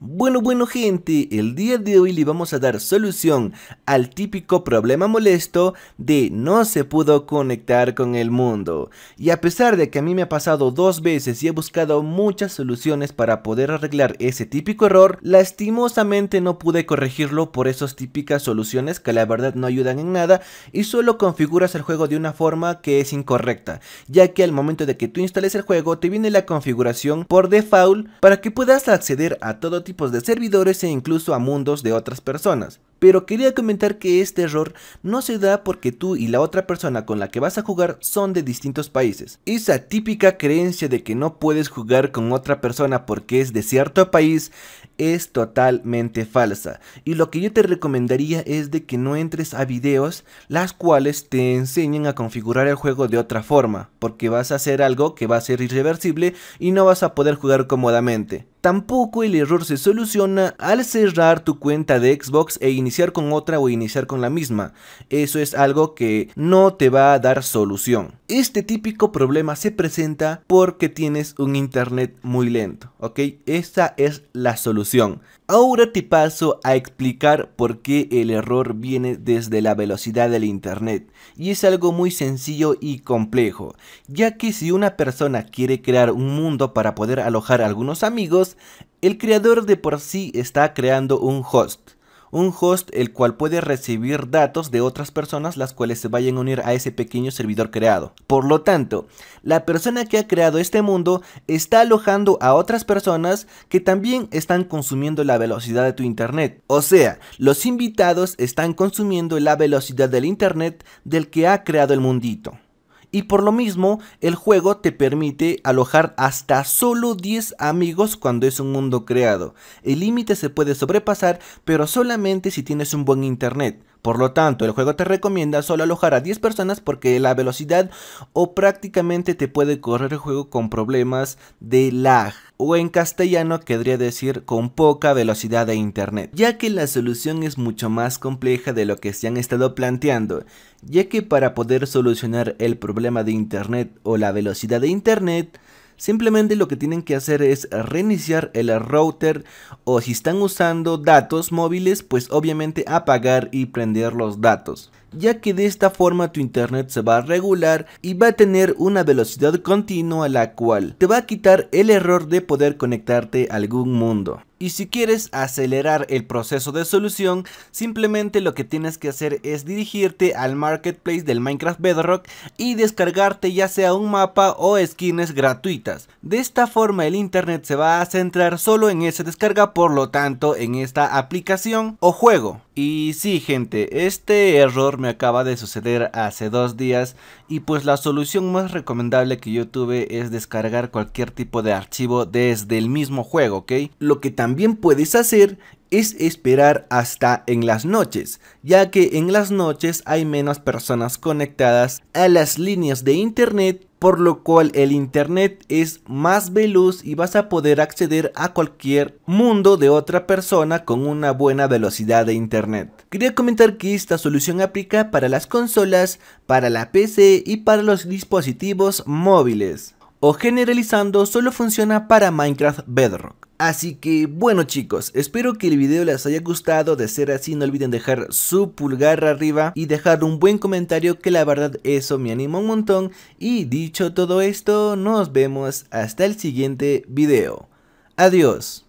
Bueno, bueno gente, el día de hoy le vamos a dar solución al típico problema molesto de no se pudo conectar con el mundo. Y a pesar de que a mí me ha pasado dos veces y he buscado muchas soluciones para poder arreglar ese típico error, lastimosamente no pude corregirlo por esas típicas soluciones que la verdad no ayudan en nada y solo configuras el juego de una forma que es incorrecta, ya que al momento de que tú instales el juego te viene la configuración por default para que puedas acceder a todo tipo tipos de servidores e incluso a mundos de otras personas. Pero quería comentar que este error no se da porque tú y la otra persona con la que vas a jugar son de distintos países. Esa típica creencia de que no puedes jugar con otra persona porque es de cierto país es totalmente falsa. Y lo que yo te recomendaría es de que no entres a videos las cuales te enseñen a configurar el juego de otra forma. Porque vas a hacer algo que va a ser irreversible y no vas a poder jugar cómodamente. Tampoco el error se soluciona al cerrar tu cuenta de Xbox e iniciar con otra o iniciar con la misma. Eso es algo que no te va a dar solución. Este típico problema se presenta porque tienes un internet muy lento, ¿ok? Esa es la solución. Ahora te paso a explicar por qué el error viene desde la velocidad del internet. Y es algo muy sencillo y complejo, ya que si una persona quiere crear un mundo para poder alojar a algunos amigos, el creador de por sí está creando un host. Un host el cual puede recibir datos de otras personas las cuales se vayan a unir a ese pequeño servidor creado. Por lo tanto, la persona que ha creado este mundo está alojando a otras personas que también están consumiendo la velocidad de tu internet. O sea, los invitados están consumiendo la velocidad del internet del que ha creado el mundito y por lo mismo el juego te permite alojar hasta solo 10 amigos cuando es un mundo creado. El límite se puede sobrepasar pero solamente si tienes un buen internet. Por lo tanto, el juego te recomienda solo alojar a 10 personas porque la velocidad o prácticamente te puede correr el juego con problemas de lag o en castellano querría decir con poca velocidad de internet, ya que la solución es mucho más compleja de lo que se han estado planteando, ya que para poder solucionar el problema de internet o la velocidad de internet, Simplemente lo que tienen que hacer es reiniciar el router o si están usando datos móviles, pues obviamente apagar y prender los datos ya que de esta forma tu internet se va a regular y va a tener una velocidad continua la cual te va a quitar el error de poder conectarte a algún mundo. Y si quieres acelerar el proceso de solución, simplemente lo que tienes que hacer es dirigirte al marketplace del Minecraft Bedrock y descargarte ya sea un mapa o skins gratuitas. De esta forma el internet se va a centrar solo en esa descarga, por lo tanto en esta aplicación o juego. Y sí gente, este error me acaba de suceder hace dos días y pues la solución más recomendable que yo tuve es descargar cualquier tipo de archivo desde el mismo juego, ¿ok? Lo que también puedes hacer es esperar hasta en las noches, ya que en las noches hay menos personas conectadas a las líneas de internet, por lo cual el internet es más veloz y vas a poder acceder a cualquier mundo de otra persona con una buena velocidad de internet. Quería comentar que esta solución aplica para las consolas, para la PC y para los dispositivos móviles. O generalizando, solo funciona para Minecraft Bedrock. Así que bueno chicos, espero que el video les haya gustado, de ser así no olviden dejar su pulgar arriba y dejar un buen comentario que la verdad eso me anima un montón y dicho todo esto nos vemos hasta el siguiente video. Adiós.